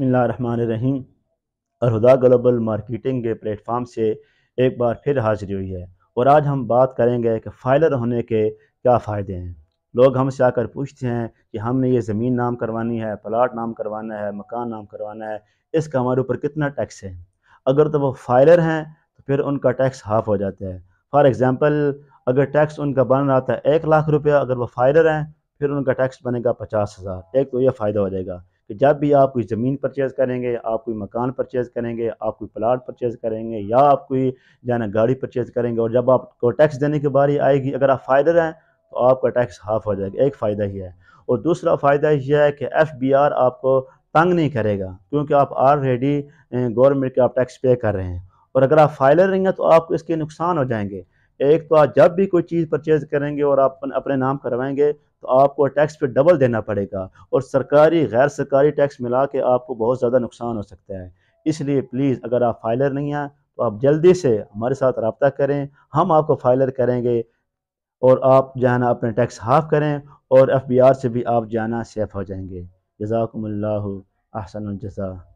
बसमीम अलहदा global marketing के प्लेटफॉर्म से एक बार फिर हाजिरी हुई है और आज हम बात करेंगे कि फाइलर होने के क्या फ़ायदे हैं लोग हमसे आकर पूछते हैं कि हमने ये ज़मीन नाम करवानी है प्लाट नाम करवाना है मकान नाम करवाना है इसका हमारे ऊपर कितना टैक्स है अगर तो वो फाइलर हैं तो फिर उनका टैक्स हाफ हो जाता है फॉर एग्ज़ाम्पल अगर टैक्स उनका बन रहा था एक लाख रुपया अगर वो फाइलर हैं फिर उनका टैक्स बनेगा पचास हज़ार एक तो यह फ़ायदा हो जाएगा कि जब भी आप कोई ज़मीन परचेज़ करेंगे आप कोई मकान परचेज़ करेंगे आप कोई प्लाट परचेज़ करेंगे या आप कोई जो ना गाड़ी परचेज़ करेंगे और जब आपको टैक्स देने की बारी आएगी अगर आप फ़ायदा हैं तो आपका टैक्स हाफ हो जाएगा एक फ़ायदा ही है और दूसरा फ़ायदा यह है कि एफ बी आर आपको तंग नहीं करेगा क्योंकि आप ऑलरेडी गवर्नमेंट के आप टैक्स पे कर रहे हैं और अगर आप फाइलर रहेंगे तो आपको इसके नुकसान हो जाएंगे एक तो आप जब भी कोई चीज़ परचेज़ करेंगे और आप अपने नाम करवाएंगे तो आपको टैक्स पे डबल देना पड़ेगा और सरकारी गैर सरकारी टैक्स मिला के आपको बहुत ज़्यादा नुकसान हो सकता है इसलिए प्लीज़ अगर आप फाइलर नहीं हैं तो आप जल्दी से हमारे साथ रबता करें हम आपको फाइलर करेंगे और आप जाना अपने टैक्स हाफ करें और एफ बी आर से भी आप जाना सेफ हो जाएंगे जजाकम्ला अहसन जजा